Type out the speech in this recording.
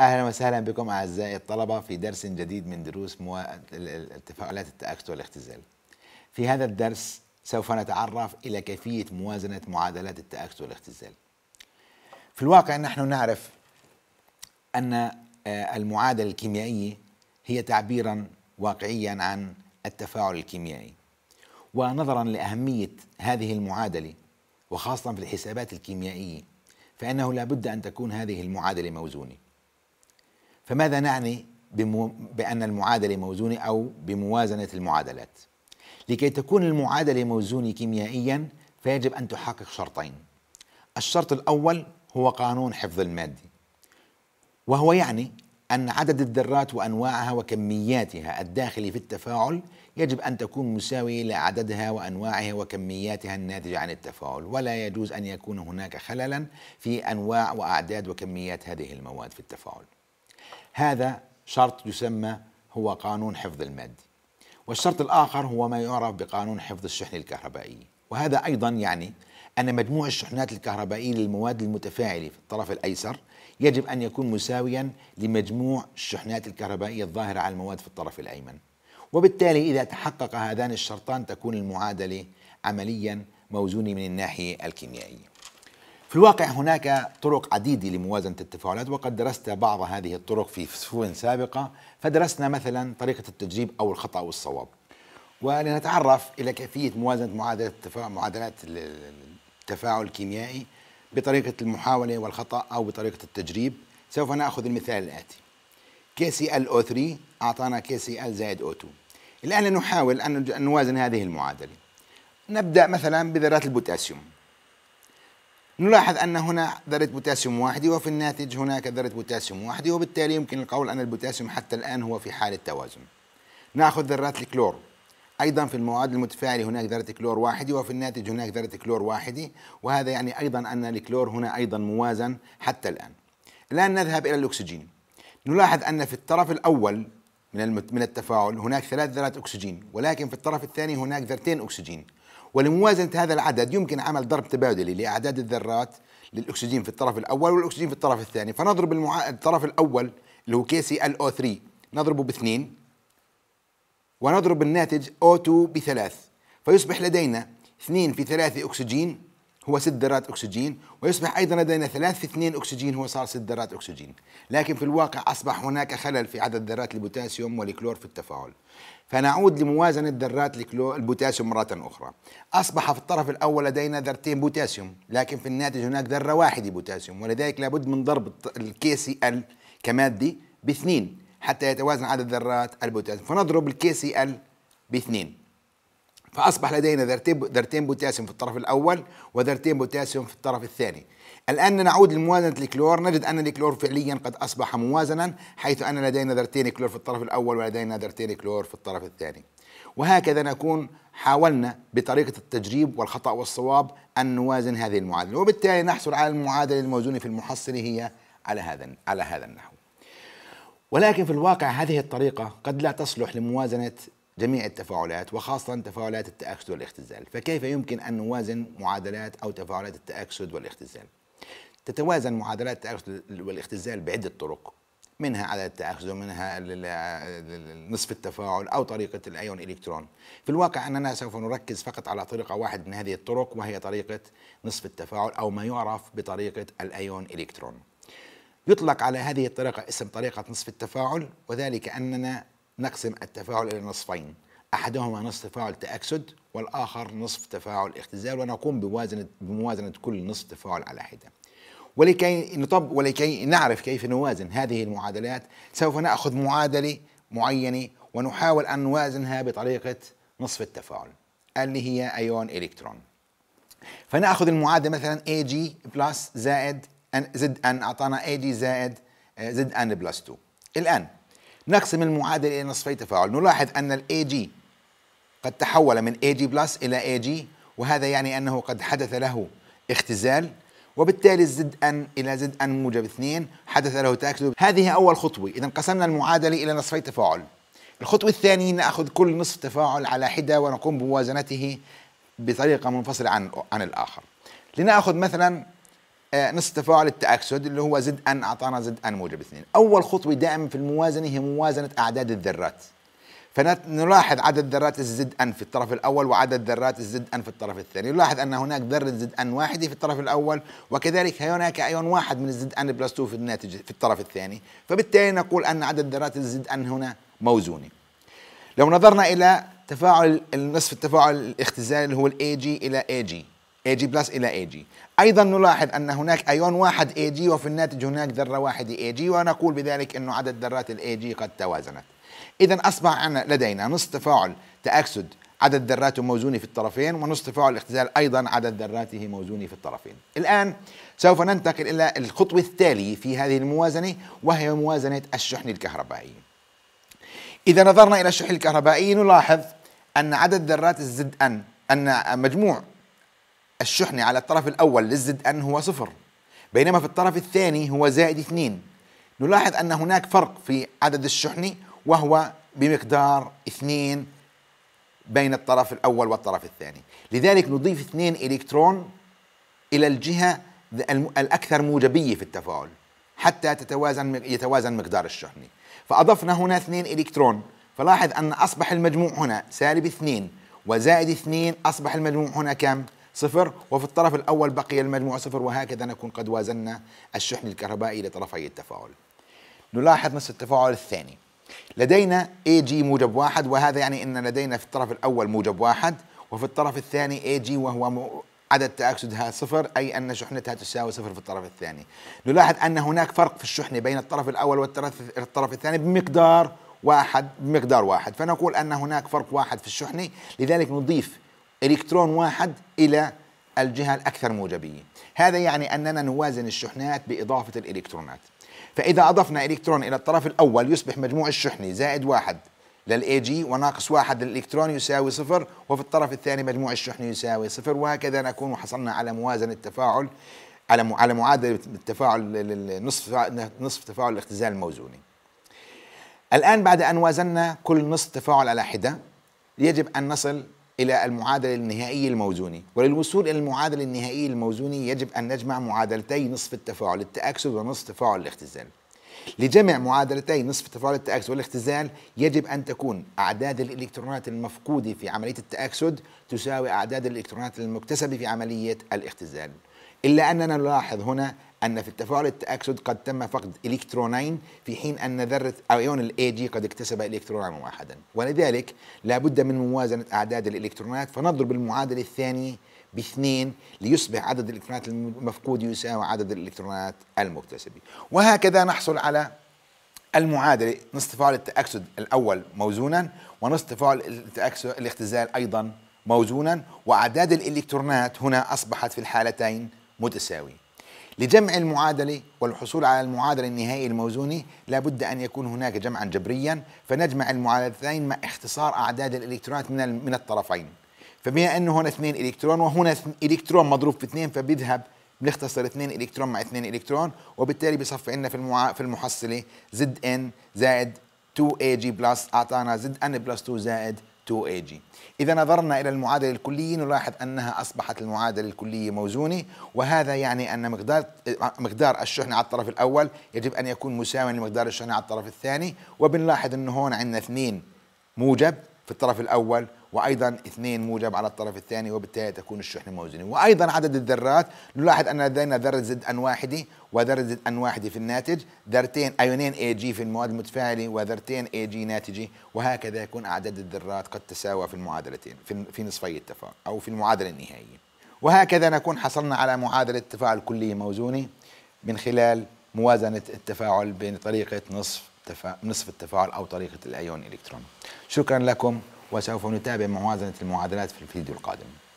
اهلا وسهلا بكم اعزائي الطلبه في درس جديد من دروس مو... التفاعلات التاكد والاختزال. في هذا الدرس سوف نتعرف الى كيفيه موازنه معادلات التاكسد والاختزال. في الواقع نحن نعرف ان آه، المعادله الكيميائيه هي تعبيرا واقعيا عن التفاعل الكيميائي. ونظرا لاهميه هذه المعادله وخاصه في الحسابات الكيميائيه فانه لابد ان تكون هذه المعادله موزونه. فماذا نعني بأن المعادلة موزونة أو بموازنة المعادلات لكي تكون المعادلة موزونة كيميائيا فيجب أن تحقق شرطين الشرط الأول هو قانون حفظ المادة وهو يعني أن عدد الذرات وأنواعها وكمياتها الداخلة في التفاعل يجب أن تكون مساوية لعددها وأنواعها وكمياتها الناتجة عن التفاعل ولا يجوز أن يكون هناك خللا في أنواع وأعداد وكميات هذه المواد في التفاعل هذا شرط يسمى هو قانون حفظ المادة والشرط الآخر هو ما يعرف بقانون حفظ الشحنة الكهربائية وهذا أيضا يعني أن مجموع الشحنات الكهربائية للمواد المتفاعلة في الطرف الأيسر يجب أن يكون مساويا لمجموع الشحنات الكهربائية الظاهرة على المواد في الطرف الأيمن وبالتالي إذا تحقق هذان الشرطان تكون المعادلة عمليا موزونة من الناحية الكيميائية في الواقع هناك طرق عديدة لموازنة التفاعلات وقد درست بعض هذه الطرق في فصول سابقة فدرسنا مثلا طريقة التجريب أو الخطأ والصواب ولنتعرف إلى كيفية موازنة معادلة معادلات التفاعل الكيميائي بطريقة المحاولة والخطأ أو بطريقة التجريب سوف نأخذ المثال الآتي KClO3 أعطانا KCl زائد O2 الآن نحاول أن نوازن هذه المعادلة نبدأ مثلا بذرات البوتاسيوم نلاحظ أن هنا ذرة بوتاسيوم واحدة وفي الناتج هناك ذرة بوتاسيوم واحدة وبالتالي يمكن القول أن البوتاسيوم حتى الآن هو في حالة توازن نأخذ ذرات الكلور أيضا في المواد المتفاعلة هناك ذرة كلور واحدة وفي الناتج هناك ذرة كلور واحدة وهذا يعني أيضا أن الكلور هنا أيضا موازن حتى الآن الآن نذهب إلى الأكسجين نلاحظ أن في الطرف الأول من من التفاعل هناك ثلاث ذرات أكسجين ولكن في الطرف الثاني هناك ذرتين أكسجين ولموازنة هذا العدد يمكن عمل ضرب تبادلي لأعداد الذرات للأكسجين في الطرف الأول والأكسجين في الطرف الثاني فنضرب المع... الطرف الأول اللي هو KClO3 نضربه باثنين ونضرب الناتج O2 بثلاث فيصبح لدينا اثنين في ثلاثة أكسجين هو ست ذرات أكسجين ويصبح أيضا لدينا ثلاث في اثنين أكسجين هو صار ست ذرات أكسجين لكن في الواقع أصبح هناك خلل في عدد ذرات البوتاسيوم والكلور في التفاعل فنعود لموازنة ذرات البوتاسيوم مرة أخرى أصبح في الطرف الأول لدينا ذرتين بوتاسيوم لكن في الناتج هناك ذرة واحدة بوتاسيوم ولذلك لابد من ضرب الكي سي ال كمادة باثنين حتى يتوازن عدد ذرات البوتاسيوم فنضرب الكي سي ال باثنين فأصبح لدينا ذرتين بوتاسيوم في الطرف الأول وذرتين بوتاسيوم في الطرف الثاني الآن نعود لموازنة الكلور نجد أن الكلور فعليا قد أصبح موازنا حيث أن لدينا ذرتين كلور في الطرف الأول ولدينا ذرتين كلور في الطرف الثاني وهكذا نكون حاولنا بطريقة التجريب والخطأ والصواب أن نوازن هذه المعادلة وبالتالي نحصل على المعادلة الموزونة في المحصلة هي على هذا على هذا النحو ولكن في الواقع هذه الطريقة قد لا تصلح لموازنة جميع التفاعلات وخاصة تفاعلات التأكسد والاختزال فكيف يمكن أن نوازن معادلات أو تفاعلات التأكسد والاختزال تتوازن معادلات التأكسد والاختزال بعدة طرق منها عدد التأكسد ومنها نصف التفاعل أو طريقة الأيون إلكترون في الواقع أننا سوف نركز فقط على طريقة واحد من هذه الطرق وهي طريقة نصف التفاعل أو ما يعرف بطريقة الأيون إلكترون يطلق على هذه الطريقة اسم طريقة نصف التفاعل وذلك أننا نقسم التفاعل إلى نصفين أحدهما نصف تفاعل تأكسد والآخر نصف تفاعل اختزال ونقوم بموازنة, بموازنة كل نصف تفاعل على حدة ولكي نطب ولكي نعرف كيف نوازن هذه المعادلات سوف نأخذ معادلة معينة ونحاول أن نوازنها بطريقة نصف التفاعل اللي هي أيون إلكترون فنأخذ المعادلة مثلا AG بلس زائد زد أن أعطانا AG زائد آه، زد أن بلس 2 الآن نقسم المعادلة إلى نصفي تفاعل نلاحظ أن الـ Ag قد تحول من Ag بلس إلى Ag وهذا يعني أنه قد حدث له اختزال وبالتالي الزد ان الى زد ان موجب 2 حدث له تاكسد هذه اول خطوه اذا قسمنا المعادله الى نصفي تفاعل الخطوه الثانيه ناخذ كل نصف تفاعل على حده ونقوم بموازنته بطريقه منفصله عن عن الاخر لناخذ مثلا آه، نص تفاعل التأكسد اللي هو زد ان اعطانا زد ان موجب اثنين اول خطوه دائما في الموازنه هي موازنه اعداد الذرات فنلاحظ عدد ذرات الزد ان في الطرف الاول وعدد ذرات الزد ان في الطرف الثاني نلاحظ ان هناك ذره زد ان واحده في الطرف الاول وكذلك هناك ايون واحد من الزد ان بلس 2 في الناتج في الطرف الثاني فبالتالي نقول ان عدد ذرات الزد ان هنا موزونه لو نظرنا الى تفاعل النصف التفاعل الاختزالي اللي هو الاي جي الى اي جي جي بلس إلى جي أيضا نلاحظ أن هناك أيون واحد جي وفي الناتج هناك ذرة واحدة جي ونقول بذلك انه عدد ذرات جي قد توازنت إذا أصبح لدينا نص تفاعل تأكسد عدد ذراته موزونة في الطرفين ونص تفاعل الاختزال أيضا عدد ذراته موزونة في الطرفين الآن سوف ننتقل إلى الخطوة التالية في هذه الموازنة وهي موازنة الشحن الكهربائي إذا نظرنا إلى الشحن الكهربائي نلاحظ أن عدد ذرات الزد أن أن مجموع الشحنة على الطرف الأول للزد أن هو صفر بينما في الطرف الثاني هو زائد اثنين نلاحظ أن هناك فرق في عدد الشحنة وهو بمقدار اثنين بين الطرف الأول والطرف الثاني لذلك نضيف اثنين إلكترون إلى الجهة الأكثر موجبية في التفاعل حتى تتوازن يتوازن مقدار الشحنة فأضفنا هنا اثنين إلكترون فلاحظ أن أصبح المجموع هنا سالب اثنين وزائد اثنين أصبح المجموع هنا كم؟ صفر وفي الطرف الأول بقي المجموع صفر وهكذا نكون قد وازنا الشحن الكهربائي لطرفي التفاعل نلاحظ نفس التفاعل الثاني لدينا AG موجب واحد وهذا يعني أن لدينا في الطرف الأول موجب واحد وفي الطرف الثاني AG وهو عدد تأكسدها صفر أي أن شحنتها تساوي صفر في الطرف الثاني نلاحظ أن هناك فرق في الشحنة بين الطرف الأول والطرف الثاني بمقدار واحد بمقدار واحد فنقول أن هناك فرق واحد في الشحنة لذلك نضيف إلكترون واحد إلى الجهة الأكثر موجبية هذا يعني أننا نوازن الشحنات بإضافة الإلكترونات فإذا أضفنا إلكترون إلى الطرف الأول يصبح مجموع الشحنة زائد واحد للأي جي وناقص واحد للإلكترون يساوي صفر وفي الطرف الثاني مجموع الشحنة يساوي صفر وهكذا نكون حصلنا على موازنة تفاعل على على معادله التفاعل نصف نصف تفاعل الاختزال الموزوني. الان بعد ان وازنا كل نصف تفاعل على حده يجب ان نصل إلى المعادلة النهائية الموزونة وللوصول إلى المعادلة النهائية الموزونة يجب أن نجمع معادلتي نصف التفاعل التأكسد ونصف تفاعل الاختزال لجمع معادلتي نصف تفاعل التأكسد والاختزال يجب أن تكون أعداد الإلكترونات المفقودة في عملية التأكسد تساوي أعداد الإلكترونات المكتسبة في عملية الاختزال إلا أننا نلاحظ هنا أن في التفاعل التأكسد قد تم فقد إلكترونين في حين أن ذرة أيون الاي جي قد اكتسب إلكترونا واحدا ولذلك لا بد من موازنة أعداد الإلكترونات فنضرب المعادل الثاني باثنين ليصبح عدد الإلكترونات المفقود يساوي عدد الإلكترونات المكتسبة وهكذا نحصل على المعادلة نصف تفاعل التأكسد الأول موزونا ونصف تفاعل التأكسد الاختزال أيضا موزونا وأعداد الإلكترونات هنا أصبحت في الحالتين متساوية لجمع المعادلة والحصول على المعادله النهائي الموزوني لابد أن يكون هناك جمعا جبريا فنجمع المعادلتين مع اختصار أعداد الإلكترونات من من الطرفين فبما أنه هنا اثنين إلكترون وهنا إلكترون مضروب في اثنين فبيذهب بنختصر اثنين إلكترون مع اثنين إلكترون وبالتالي بصفي عندنا في في المحصلة زد إن زائد 2 اي جي بلس أعطانا زد إن بلس 2 زائد 2 AG إذا نظرنا إلى المعادلة الكلية نلاحظ أنها أصبحت المعادلة الكلية موزونة وهذا يعني أن مقدار مقدار الشحنة على الطرف الأول يجب أن يكون مساويا لمقدار الشحنة على الطرف الثاني وبنلاحظ أنه هون عندنا اثنين موجب في الطرف الأول وأيضا اثنين موجب على الطرف الثاني وبالتالي تكون الشحنة موزونة وأيضا عدد الذرات نلاحظ أن لدينا ذرة زد أن واحدة وذرة زد أن واحدة في الناتج ذرتين أيونين اي جي في المواد المتفاعلة وذرتين اي جي ناتجة وهكذا يكون أعداد الذرات قد تساوى في المعادلتين في نصفي التفاعل أو في المعادلة النهائية وهكذا نكون حصلنا على معادلة تفاعل كلية موزونة من خلال موازنة التفاعل بين طريقة نصف نصف التفاعل أو طريقة الأيون إلكترون شكرا لكم وسوف نتابع موازنة المعادلات في الفيديو القادم